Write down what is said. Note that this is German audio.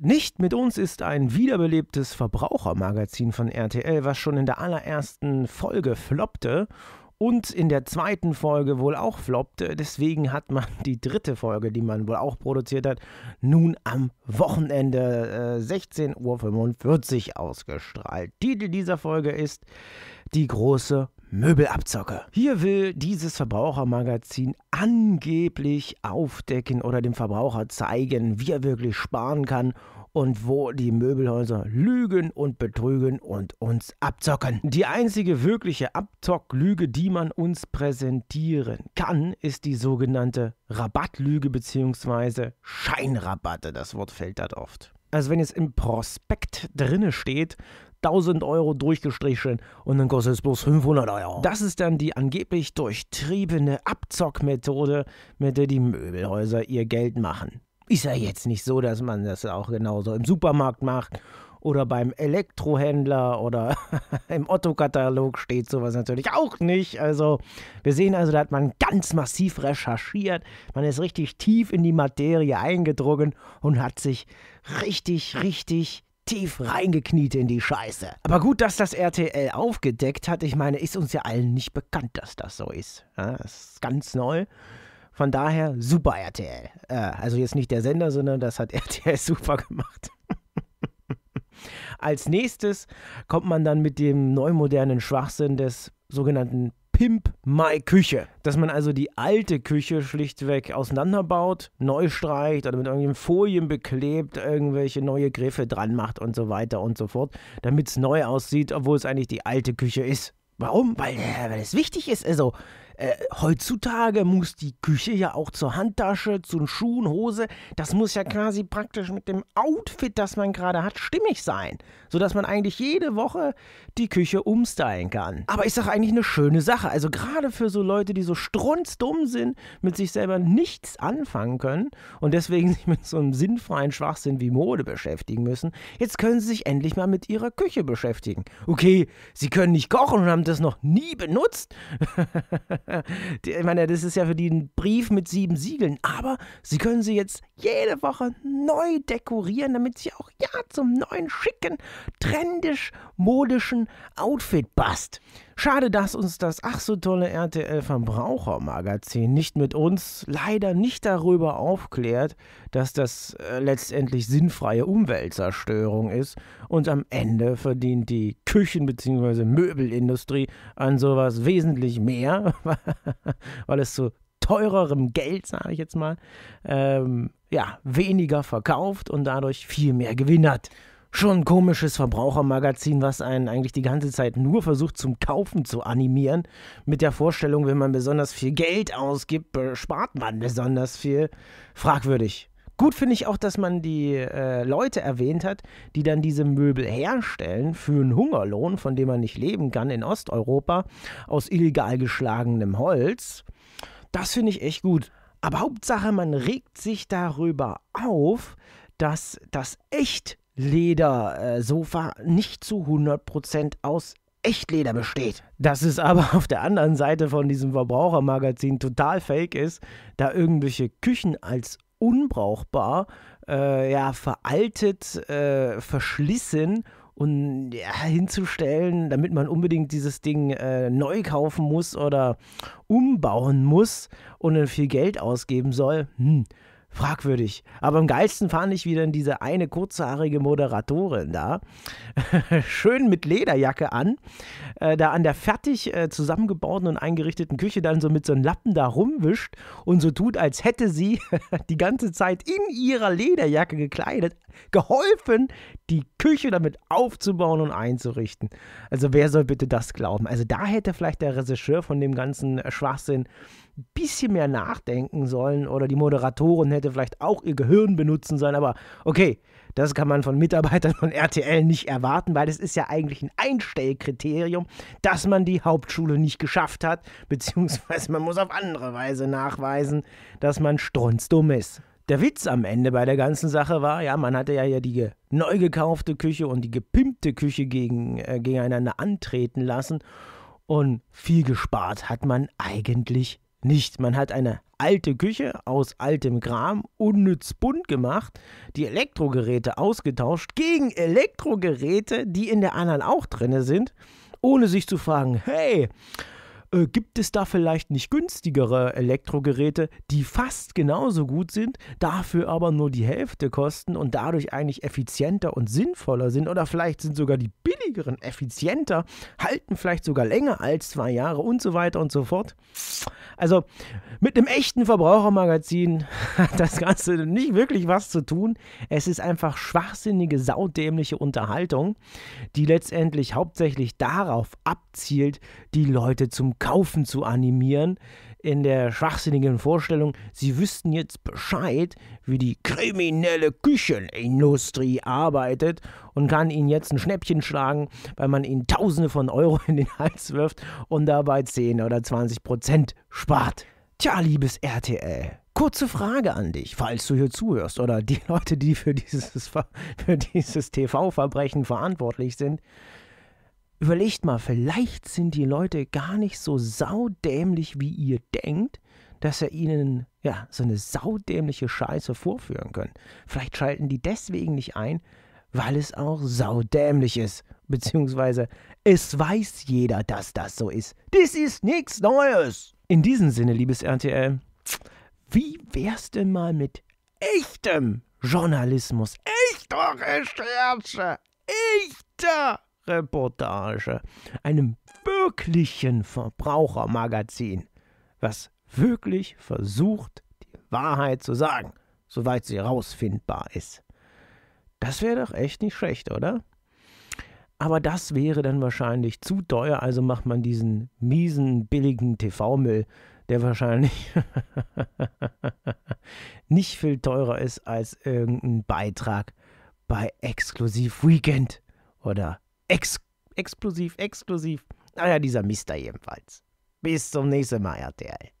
Nicht mit uns ist ein wiederbelebtes Verbrauchermagazin von RTL, was schon in der allerersten Folge floppte und in der zweiten Folge wohl auch floppte. Deswegen hat man die dritte Folge, die man wohl auch produziert hat, nun am Wochenende äh, 16.45 Uhr ausgestrahlt. Titel dieser Folge ist Die große Möbelabzocke. Hier will dieses Verbrauchermagazin angeblich aufdecken oder dem Verbraucher zeigen, wie er wirklich sparen kann und wo die Möbelhäuser lügen und betrügen und uns abzocken. Die einzige wirkliche Abzocklüge, die man uns präsentieren kann, ist die sogenannte Rabattlüge bzw. Scheinrabatte. Das Wort fällt dort oft. Also wenn es im Prospekt drinne steht, 1000 Euro durchgestrichen und dann kostet es bloß 500 Euro. Das ist dann die angeblich durchtriebene Abzockmethode, mit der die Möbelhäuser ihr Geld machen. Ist ja jetzt nicht so, dass man das auch genauso im Supermarkt macht oder beim Elektrohändler oder im Otto-Katalog steht sowas natürlich auch nicht. Also wir sehen also, da hat man ganz massiv recherchiert, man ist richtig tief in die Materie eingedrungen und hat sich richtig, richtig tief reingekniet in die Scheiße. Aber gut, dass das RTL aufgedeckt hat. Ich meine, ist uns ja allen nicht bekannt, dass das so ist. Ja, das ist ganz neu. Von daher super RTL. Äh, also jetzt nicht der Sender, sondern das hat RTL super gemacht. Als nächstes kommt man dann mit dem neumodernen Schwachsinn des sogenannten Pimp My Küche. Dass man also die alte Küche schlichtweg auseinanderbaut, neu streicht oder mit irgendwelchen Folien beklebt, irgendwelche neue Griffe dran macht und so weiter und so fort, damit es neu aussieht, obwohl es eigentlich die alte Küche ist. Warum? Weil, äh, weil es wichtig ist. Also, äh, heutzutage muss die Küche ja auch zur Handtasche, zu den Schuhen, Hose, das muss ja quasi praktisch mit dem Outfit, das man gerade hat, stimmig sein, sodass man eigentlich jede Woche die Küche umstylen kann. Aber ist doch eigentlich eine schöne Sache, also gerade für so Leute, die so strunzdumm sind, mit sich selber nichts anfangen können und deswegen sich mit so einem sinnfreien Schwachsinn wie Mode beschäftigen müssen, jetzt können sie sich endlich mal mit ihrer Küche beschäftigen. Okay, sie können nicht kochen und haben das noch nie benutzt. die, ich meine, das ist ja für die ein Brief mit sieben Siegeln, aber sie können sie jetzt jede Woche neu dekorieren, damit sie auch ja zum neuen schicken, trendisch modischen Outfit passt. Schade, dass uns das ach so tolle RTL Verbrauchermagazin nicht mit uns leider nicht darüber aufklärt, dass das äh, letztendlich sinnfreie Umweltzerstörung ist und am Ende verdient die Küchen- bzw. Möbelindustrie an sowas wesentlich mehr, weil es zu teurerem Geld, sage ich jetzt mal, ähm, ja, weniger verkauft und dadurch viel mehr Gewinn hat. Schon ein komisches Verbrauchermagazin, was einen eigentlich die ganze Zeit nur versucht zum Kaufen zu animieren, mit der Vorstellung, wenn man besonders viel Geld ausgibt, spart man besonders viel. Fragwürdig. Gut finde ich auch, dass man die äh, Leute erwähnt hat, die dann diese Möbel herstellen für einen Hungerlohn, von dem man nicht leben kann in Osteuropa, aus illegal geschlagenem Holz. Das finde ich echt gut. Aber Hauptsache, man regt sich darüber auf, dass das echt Ledersofa äh, nicht zu 100% aus Echtleder besteht. Dass es aber auf der anderen Seite von diesem Verbrauchermagazin total fake ist, da irgendwelche Küchen als unbrauchbar, äh, ja, veraltet, äh, verschlissen und ja, hinzustellen, damit man unbedingt dieses Ding äh, neu kaufen muss oder umbauen muss und dann viel Geld ausgeben soll. Hm fragwürdig. Aber am geilsten fand ich wieder diese eine kurzhaarige Moderatorin da. Schön mit Lederjacke an, äh, da an der fertig äh, zusammengebauten und eingerichteten Küche dann so mit so einem Lappen da rumwischt und so tut, als hätte sie die ganze Zeit in ihrer Lederjacke gekleidet, geholfen, die Küche damit aufzubauen und einzurichten. Also wer soll bitte das glauben? Also da hätte vielleicht der Regisseur von dem ganzen Schwachsinn bisschen mehr nachdenken sollen oder die Moderatorin hätte vielleicht auch ihr Gehirn benutzen sollen. Aber okay, das kann man von Mitarbeitern von RTL nicht erwarten, weil es ist ja eigentlich ein Einstellkriterium, dass man die Hauptschule nicht geschafft hat, beziehungsweise man muss auf andere Weise nachweisen, dass man strunzdumm ist. Der Witz am Ende bei der ganzen Sache war, ja, man hatte ja, ja die neu gekaufte Küche und die gepimpte Küche gegen, äh, gegeneinander antreten lassen und viel gespart hat man eigentlich nicht. Man hat eine alte Küche aus altem Kram unnütz bunt gemacht, die Elektrogeräte ausgetauscht gegen Elektrogeräte, die in der anderen auch drinne sind, ohne sich zu fragen, hey, äh, gibt es da vielleicht nicht günstigere Elektrogeräte, die fast genauso gut sind, dafür aber nur die Hälfte kosten und dadurch eigentlich effizienter und sinnvoller sind? Oder vielleicht sind sogar die billigeren effizienter, halten vielleicht sogar länger als zwei Jahre und so weiter und so fort. Also mit einem echten Verbrauchermagazin hat das Ganze nicht wirklich was zu tun. Es ist einfach schwachsinnige, saudämliche Unterhaltung, die letztendlich hauptsächlich darauf abzielt, die Leute zum Kaufen zu animieren, in der schwachsinnigen Vorstellung, sie wüssten jetzt Bescheid, wie die kriminelle Küchenindustrie arbeitet und kann ihnen jetzt ein Schnäppchen schlagen, weil man ihnen Tausende von Euro in den Hals wirft und dabei 10 oder 20 Prozent spart. Tja, liebes RTL, kurze Frage an dich, falls du hier zuhörst oder die Leute, die für dieses, für dieses TV-Verbrechen verantwortlich sind. Überlegt mal, vielleicht sind die Leute gar nicht so saudämlich, wie ihr denkt, dass er ihnen ja so eine saudämliche Scheiße vorführen können. Vielleicht schalten die deswegen nicht ein, weil es auch saudämlich ist. Beziehungsweise, es weiß jeder, dass das so ist. Das ist nichts Neues. In diesem Sinne, liebes RTL, wie wär's denn mal mit echtem Journalismus, echter Recherche, echter Reportage, einem wirklichen Verbrauchermagazin, was wirklich versucht, die Wahrheit zu sagen, soweit sie herausfindbar ist. Das wäre doch echt nicht schlecht, oder? Aber das wäre dann wahrscheinlich zu teuer, also macht man diesen miesen, billigen TV-Müll, der wahrscheinlich nicht viel teurer ist als irgendein Beitrag bei Exklusiv Weekend oder Ex exklusiv, exklusiv. Naja, ah dieser Mister jedenfalls. Bis zum nächsten Mal, RTL.